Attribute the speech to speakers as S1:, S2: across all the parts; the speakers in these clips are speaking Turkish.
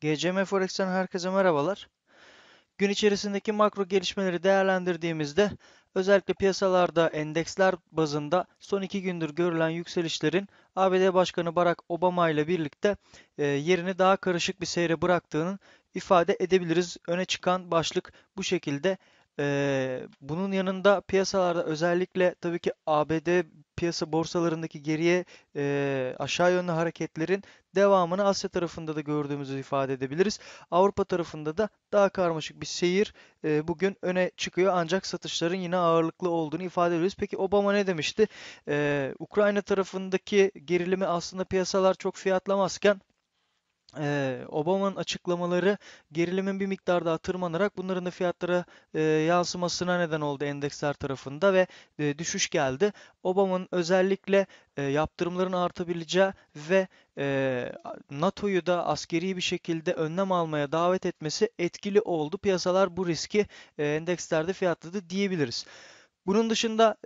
S1: GCM Forex'ten herkese merhabalar. Gün içerisindeki makro gelişmeleri değerlendirdiğimizde özellikle piyasalarda endeksler bazında son iki gündür görülen yükselişlerin ABD Başkanı Barack Obama ile birlikte e, yerini daha karışık bir seyre bıraktığının ifade edebiliriz. Öne çıkan başlık bu şekilde. E, bunun yanında piyasalarda özellikle tabii ki ABD piyasa borsalarındaki geriye e, aşağı yönlü hareketlerin devamını Asya tarafında da gördüğümüzü ifade edebiliriz. Avrupa tarafında da daha karmaşık bir seyir e, bugün öne çıkıyor ancak satışların yine ağırlıklı olduğunu ifade ediyoruz. Peki Obama ne demişti? E, Ukrayna tarafındaki gerilimi aslında piyasalar çok fiyatlamazken Obama'nın açıklamaları gerilimin bir miktar daha tırmanarak bunların da fiyatlara yansımasına neden oldu endeksler tarafında ve düşüş geldi. Obama'nın özellikle yaptırımların artabileceği ve NATO'yu da askeri bir şekilde önlem almaya davet etmesi etkili oldu. Piyasalar bu riski e, endekslerde fiyatladı diyebiliriz. Bunun dışında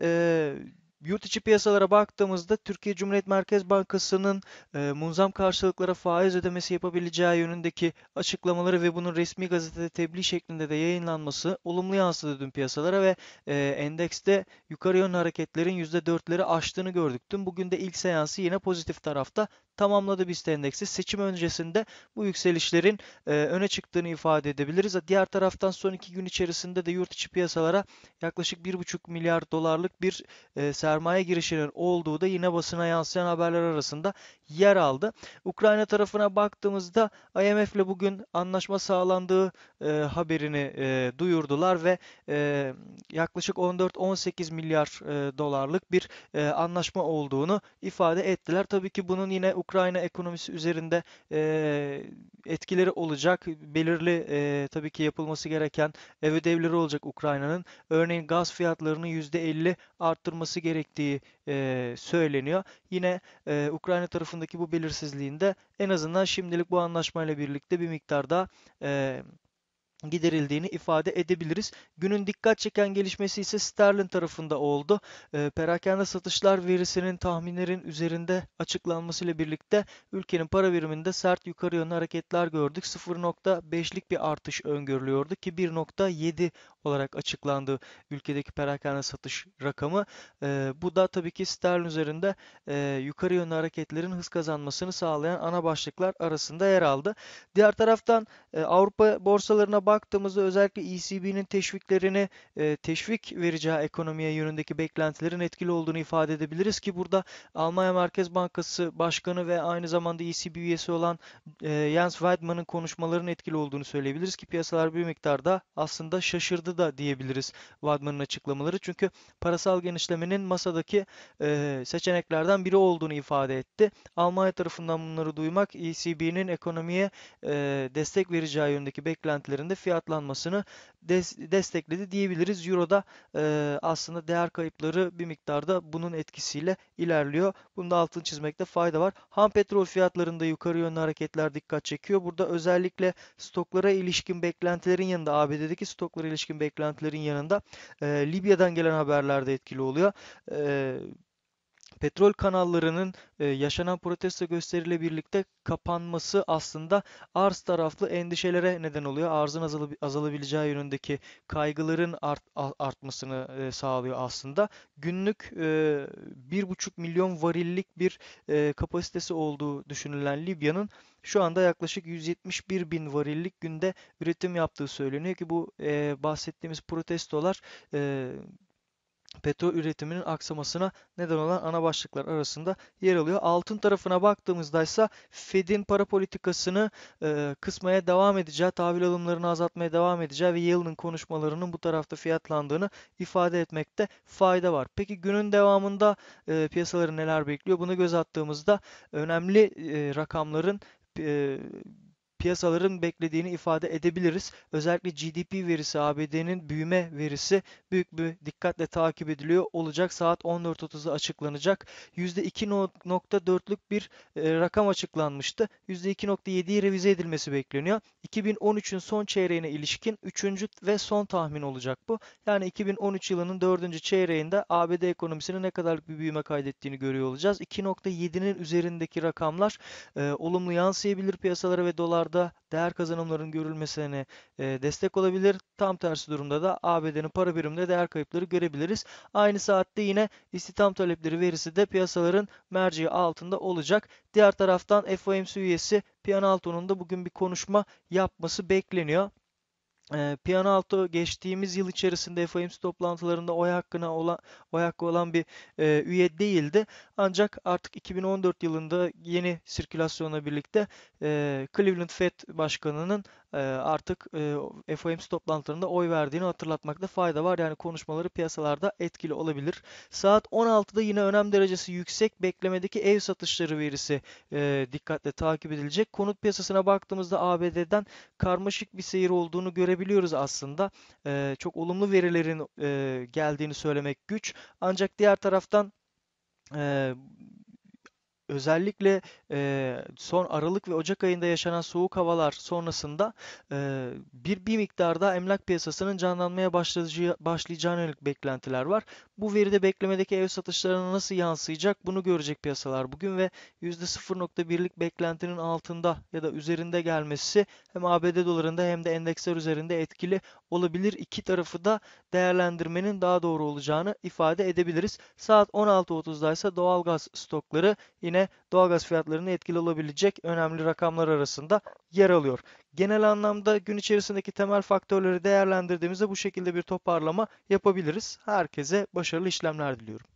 S1: Yurt içi piyasalara baktığımızda Türkiye Cumhuriyet Merkez Bankası'nın e, munzam karşılıklara faiz ödemesi yapabileceği yönündeki açıklamaları ve bunun resmi gazetede tebliğ şeklinde de yayınlanması olumlu yansıdı dün piyasalara ve e, endekste yukarı yönlü hareketlerin %4'leri aştığını gördük. Dün bugün de ilk seansı yine pozitif tarafta tamamladı BIST endeksi. Seçim öncesinde bu yükselişlerin e, öne çıktığını ifade edebiliriz. Diğer taraftan son iki gün içerisinde de yurt içi piyasalara yaklaşık 1,5 milyar dolarlık bir e, servis sermaye girişinin olduğu da yine basına yansıyan haberler arasında yer aldı. Ukrayna tarafına baktığımızda IMF ile bugün anlaşma sağlandığı e, haberini e, duyurdular ve e, yaklaşık 14-18 milyar e, dolarlık bir e, anlaşma olduğunu ifade ettiler. Tabii ki bunun yine Ukrayna ekonomisi üzerinde e, etkileri olacak. Belirli e, tabii ki yapılması gereken ev ödevleri olacak Ukrayna'nın. Örneğin gaz fiyatlarını %50 arttırması gerekiyor gerektiği e, söyleniyor. Yine e, Ukrayna tarafındaki bu belirsizliğinde en azından şimdilik bu anlaşmayla birlikte bir miktar daha e, giderildiğini ifade edebiliriz. Günün dikkat çeken gelişmesi ise Sterling tarafında oldu. E, perakende satışlar verisinin tahminlerin üzerinde açıklanmasıyla birlikte ülkenin para biriminde sert yukarı yönlü hareketler gördük. 0.5'lik bir artış öngörülüyordu ki 1.7 olarak açıklandı ülkedeki perakende satış rakamı. E, bu da tabii ki Sterling üzerinde e, yukarı yönlü hareketlerin hız kazanmasını sağlayan ana başlıklar arasında yer aldı. Diğer taraftan e, Avrupa borsalarına bak baktığımızda özellikle ECB'nin teşviklerini e, teşvik vereceği ekonomiye yönündeki beklentilerin etkili olduğunu ifade edebiliriz ki burada Almanya Merkez Bankası Başkanı ve aynı zamanda ECB üyesi olan e, Jens Weidmann'ın konuşmalarının etkili olduğunu söyleyebiliriz ki piyasalar bir miktarda aslında şaşırdı da diyebiliriz Weidmann'ın açıklamaları. Çünkü parasal genişlemenin masadaki e, seçeneklerden biri olduğunu ifade etti. Almanya tarafından bunları duymak ECB'nin ekonomiye e, destek vereceği yönündeki beklentilerinde fiyatlanmasını des destekledi diyebiliriz. Euro'da e, aslında değer kayıpları bir miktarda bunun etkisiyle ilerliyor. Bunu da altını çizmekte fayda var. Ham petrol fiyatlarında yukarı yönlü hareketler dikkat çekiyor. Burada özellikle stoklara ilişkin beklentilerin yanında ABD'deki stoklara ilişkin beklentilerin yanında e, Libya'dan gelen haberler de etkili oluyor. E, petrol kanallarının e, yaşanan protesto gösteriyle birlikte kapanması aslında arz taraflı endişelere neden oluyor. Arzın azal azalabileceği yönündeki kaygıların art artmasını e, sağlıyor aslında. Günlük e, 1,5 milyon varillik bir e, kapasitesi olduğu düşünülen Libya'nın şu anda yaklaşık 171 bin varillik günde üretim yaptığı söyleniyor ki bu e, bahsettiğimiz protestolar e, petrol üretiminin aksamasına neden olan ana başlıklar arasında yer alıyor. Altın tarafına baktığımızda ise Fed'in para politikasını e, kısmaya devam edeceği, tahvil alımlarını azaltmaya devam edeceği ve Yale'ın konuşmalarının bu tarafta fiyatlandığını ifade etmekte fayda var. Peki günün devamında e, piyasaları neler bekliyor? Bunu göz attığımızda önemli e, rakamların e, piyasaların beklediğini ifade edebiliriz. Özellikle GDP verisi, ABD'nin büyüme verisi büyük bir dikkatle takip ediliyor olacak. Saat 14.30'da açıklanacak. %2.4'lük bir e, rakam açıklanmıştı. %2.7'yi revize edilmesi bekleniyor. 2013'ün son çeyreğine ilişkin 3. ve son tahmin olacak bu. Yani 2013 yılının 4. çeyreğinde ABD ekonomisinin ne kadar bir büyüme kaydettiğini görüyor olacağız. 2.7'nin üzerindeki rakamlar e, olumlu yansıyabilir piyasalara ve dolarda burada değer kazanımların görülmesine e, destek olabilir. Tam tersi durumda da ABD'nin para biriminde değer kayıpları görebiliriz. Aynı saatte yine istihdam talepleri verisi de piyasaların merceği altında olacak. Diğer taraftan FOMC üyesi Pianalto'nun da bugün bir konuşma yapması bekleniyor e, Piyano Alto geçtiğimiz yıl içerisinde FOMC toplantılarında oy hakkına olan oy hakkı olan bir e, üye değildi. Ancak artık 2014 yılında yeni sirkülasyonla birlikte e, Cleveland Fed Başkanı'nın ee, artık e, FOMC toplantılarında oy verdiğini hatırlatmakta fayda var. Yani konuşmaları piyasalarda etkili olabilir. Saat 16'da yine önem derecesi yüksek beklemedeki ev satışları verisi e, dikkatle takip edilecek. Konut piyasasına baktığımızda ABD'den karmaşık bir seyir olduğunu görebiliyoruz aslında. E, çok olumlu verilerin geldiğini söylemek güç. Ancak diğer taraftan özellikle e, son Aralık ve Ocak ayında yaşanan soğuk havalar sonrasında e, bir bir miktarda emlak piyasasının canlanmaya başlayacağı, başlayacağına yönelik beklentiler var. Bu veride beklemedeki ev satışlarına nasıl yansıyacak bunu görecek piyasalar bugün ve %0.1'lik beklentinin altında ya da üzerinde gelmesi hem ABD dolarında hem de endeksler üzerinde etkili olabilir. İki tarafı da değerlendirmenin daha doğru olacağını ifade edebiliriz. Saat 16.30'da ise doğalgaz stokları yine yine doğalgaz fiyatlarını etkili olabilecek önemli rakamlar arasında yer alıyor. Genel anlamda gün içerisindeki temel faktörleri değerlendirdiğimizde bu şekilde bir toparlama yapabiliriz. Herkese başarılı işlemler diliyorum.